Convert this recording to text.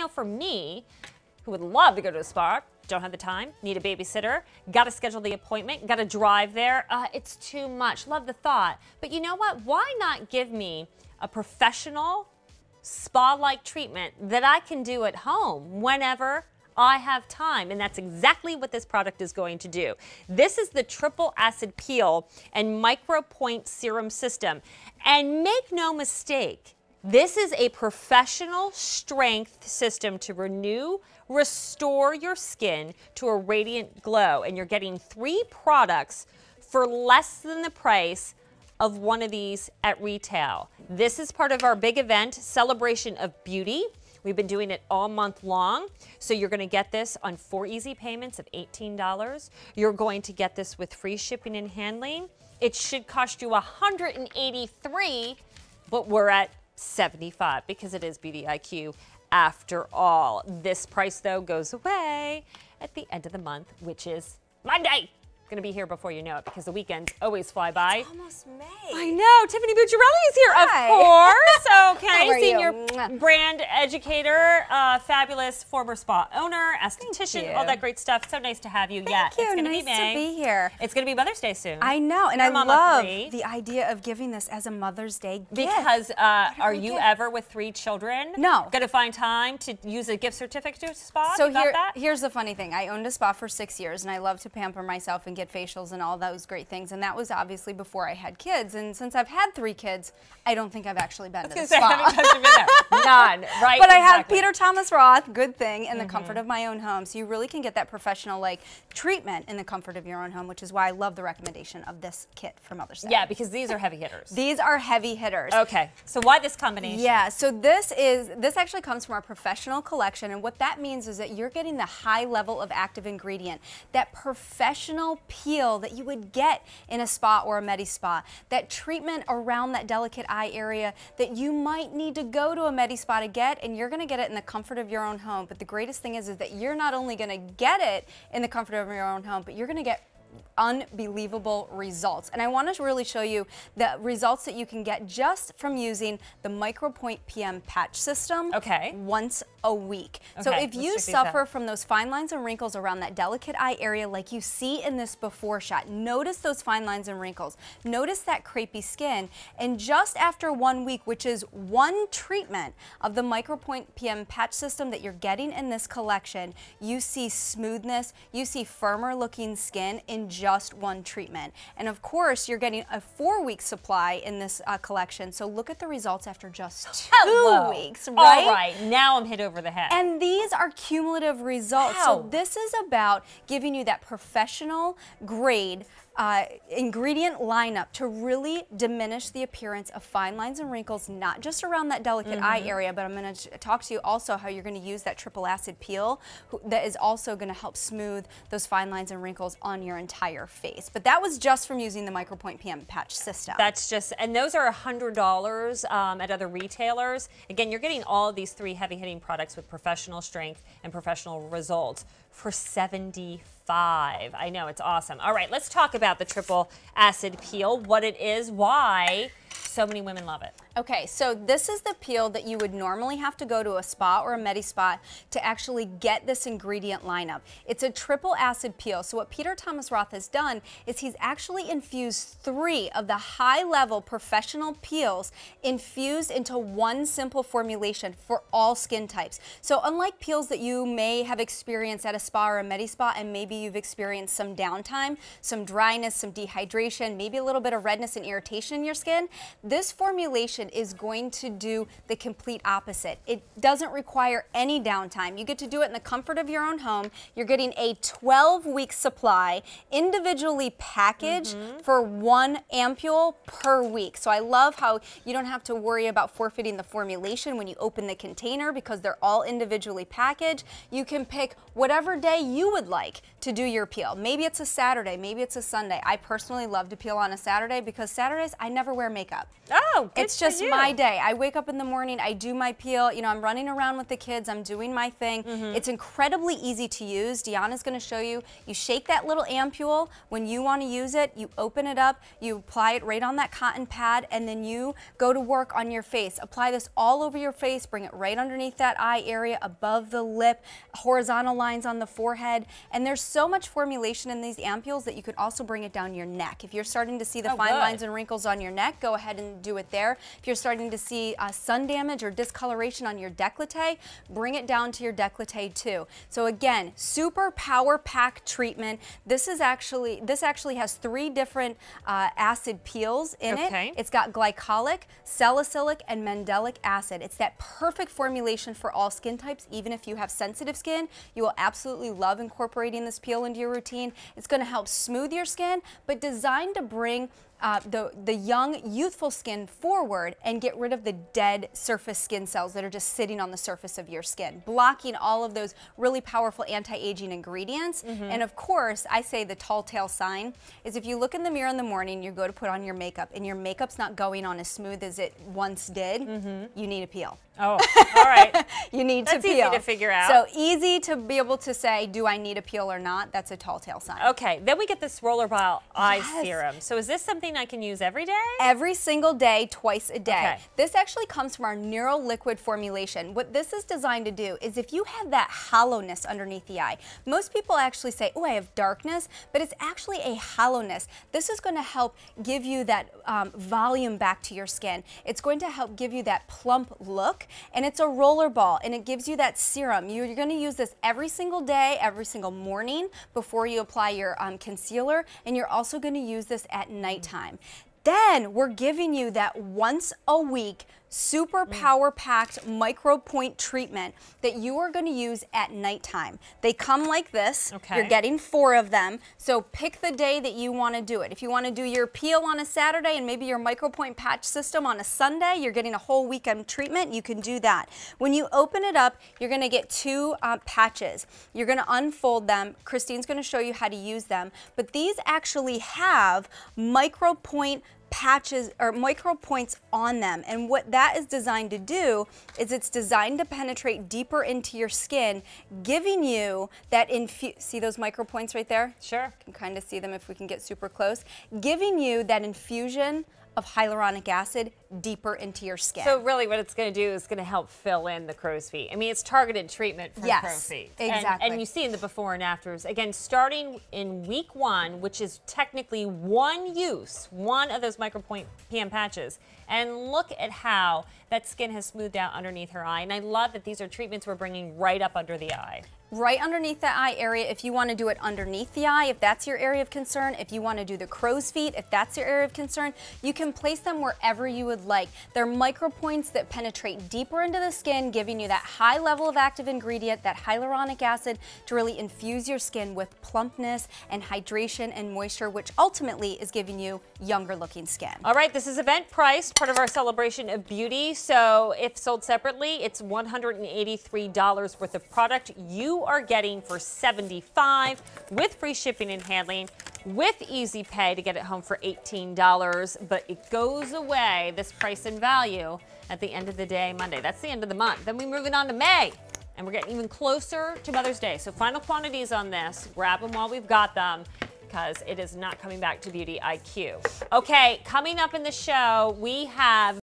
Now for me, who would love to go to a spa, don't have the time, need a babysitter, got to schedule the appointment, got to drive there. Uh, it's too much. Love the thought. But you know what? Why not give me a professional spa-like treatment that I can do at home whenever I have time. And that's exactly what this product is going to do. This is the triple acid peel and micro point serum system. And make no mistake, this is a professional strength system to renew, restore your skin to a radiant glow. And you're getting three products for less than the price of one of these at retail. This is part of our big event, Celebration of Beauty. We've been doing it all month long. So you're going to get this on four easy payments of $18. You're going to get this with free shipping and handling. It should cost you 183, but we're at 75 because it is Beauty IQ after all. This price though goes away at the end of the month, which is Monday. Going to be here before you know it because the weekends always fly by. It's almost May. I know. Tiffany Bucciarelli is here, Hi. of course. Okay, How senior you? brand educator, uh, fabulous former spa owner, esthetician, all that great stuff. So nice to have you. Thank yeah, you. it's going nice be to be here. It's going to be Mother's Day soon. I know, and I love three. the idea of giving this as a Mother's Day gift. Because uh, are you ever with three children? No. Going to find time to use a gift certificate to a spa? So here, that? here's the funny thing. I owned a spa for six years, and I love to pamper myself and get facials and all those great things. And that was obviously before I had kids. And since I've had three kids, I don't think I've actually been to the say, spa. None, right? But exactly. I have Peter Thomas Roth, good thing, in mm -hmm. the mm-hmm. comfort of my own home. So you really can get that professional like treatment in the comfort of your own home, which is why I love the recommendation of this kit from Mother's Day. Yeah, because these are heavy hitters. these are heavy hitters. Okay. So why this combination? Yeah, so this is this actually comes from our professional collection. And what that means is that you're getting the high level of active ingredient, that professional peel that you would get in a spa or a medi spa, that treatment around that delicate eye area that you might need to go to a medi spa to get, and you're gonna get it in the comfort of your own home. But the greatest thing is, is that you're not only gonna get it in the comfort of your own home, but you're gonna get unbelievable results. And I want to really show you the results that you can get just from using the MicroPoint PM patch system okay. once a week. Okay, so if you suffer from those fine lines and wrinkles around that delicate eye area like you see in this before shot, notice those fine lines and wrinkles. Notice that crepey skin. And just after one week, which is one treatment of the MicroPoint PM patch system that you're getting in this collection, you see smoothness, you see firmer looking skin in in just one treatment. And of course, you're getting a four-week supply in this uh, collection, so look at the results after just two Hello. weeks, right? All right, now I'm hit over the head. And these are cumulative results. So this is about giving you that professional grade uh, ingredient lineup to really diminish the appearance of fine lines and wrinkles, not just around that delicate mm -hmm. eye mm-hmm. area, but I'm going to talk to you also how you're going to use that triple acid peel that is also going to help smooth those fine lines and wrinkles on your entire face. But that was just from using the MicroPoint PM patch system. That's just, and those are $100 um, at other retailers. Again, you're getting all of these three heavy hitting products with professional strength and professional results for 75 five. I know, it's awesome. All right, let's talk about the triple acid peel, what it is, why so many women love it. Okay, so this is the peel that you would normally have to go to a spa or a medi spa to actually get this ingredient lineup. It's a triple acid peel. So what Peter Thomas Roth has done is he's actually infused three of the high level professional peels infused into one simple formulation for all skin types. So unlike peels that you may have experienced at a spa or a medi spa and maybe you've experienced some downtime, some dryness, some dehydration, maybe a little bit of redness and irritation in your skin, this formulation is going to do the complete opposite. It doesn't require any downtime. You get to do it in the comfort of your own home. You're getting a 12-week supply, individually packaged mm -hmm. for one ampule per week. So I love how you don't have to worry about forfeiting the formulation when you open the container because they're all individually packaged. You can pick whatever day you would like to do your peel. Maybe it's a Saturday, maybe it's a Sunday. I personally love to peel on a Saturday because Saturdays I never wear makeup. Ah! Oh, it's just you. my day. I wake up in the morning, I do my peel, you know, I'm running around with the kids, I'm doing my thing. Mm -hmm. It's incredibly easy to use. Deanna's gonna show you. You shake that little ampule when you wanna use it, you open it up, you apply it right on that cotton pad, and then you go to work on your face. Apply this all over your face, bring it right underneath that eye area, above the lip, horizontal lines on the forehead. And there's so much formulation in these ampules that you could also bring it down your neck. If you're starting to see the oh, fine good. lines and wrinkles on your neck, go ahead and do it it there. If you're starting to see uh, sun damage or discoloration on your decollete, bring it down to your decollete too. So again, super power pack treatment. This is actually, this actually has three different uh, acid peels in okay. it. It's got glycolic, salicylic, and mandelic acid. It's that perfect formulation for all skin types, even if you have sensitive skin. You will absolutely love incorporating this peel into your routine. It's gonna help smooth your skin, but designed to bring uh, the, the young, youthful skin forward and get rid of the dead surface skin cells that are just sitting on the surface of your skin, blocking all of those really powerful anti-aging ingredients. Mm -hmm. And of course, I say the tall tale sign is if you look in the mirror in the morning, you go to put on your makeup and your makeup's not going on as smooth as it once did, mm -hmm. you need a peel. Oh, all right. you need That's to peel. That's easy to figure out. So easy to be able to say, do I need a peel or not? That's a tall tale sign. Okay, then we get this rollerball eye yes. serum. So is this something I can use every day? Every single day, twice a day. Okay. This actually comes from our neural liquid formulation. What this is designed to do is if you have that hollowness underneath the eye, most people actually say, oh, I have darkness, but it's actually a hollowness. This is going to help give you that um, volume back to your skin. It's going to help give you that plump look and it's a roller ball and it gives you that serum. You're going to use this every single day, every single morning before you apply your um, concealer and you're also going to use this at nighttime. Then we're giving you that once a week super mm. power packed micro point treatment that you are going to use at nighttime. They come like this. Okay. You're getting four of them. So pick the day that you want to do it. If you want to do your peel on a Saturday and maybe your micro point patch system on a Sunday, you're getting a whole weekend treatment. You can do that. When you open it up, you're going to get two uh, patches. You're going to unfold them. Christine's going to show you how to use them. But these actually have micro point patches or micro points on them. And what that is designed to do is it's designed to penetrate deeper into your skin, giving you that infuse, see those micro points right there? Sure. You can kind of see them if we can get super close, giving you that infusion of hyaluronic acid deeper into your skin. So really what it's going to do is going to help fill in the crow's feet. I mean, it's targeted treatment for yes, crow's feet. exactly. And, and you see in the before and afters, again, starting in week one, which is technically one use, one of those micropoint PM patches, and look at how that skin has smoothed out underneath her eye. And I love that these are treatments we're bringing right up under the eye right underneath the eye area if you want to do it underneath the eye, if that's your area of concern. If you want to do the crow's feet, if that's your area of concern, you can place them wherever you would like. They're micro points that penetrate deeper into the skin, giving you that high level of active ingredient, that hyaluronic acid to really infuse your skin with plumpness and hydration and moisture, which ultimately is giving you younger looking skin. All right, this is event priced, part of our celebration of beauty. So if sold separately, it's $183 worth of product. You are getting for 75 with free shipping and handling with easy pay to get it home for $18, but it goes away, this price and value, at the end of the day, Monday. That's the end of the month. Then we're moving on to May, and we're getting even closer to Mother's Day. So final quantities on this, grab them while we've got them because it is not coming back to Beauty IQ. Okay, coming up in the show, we have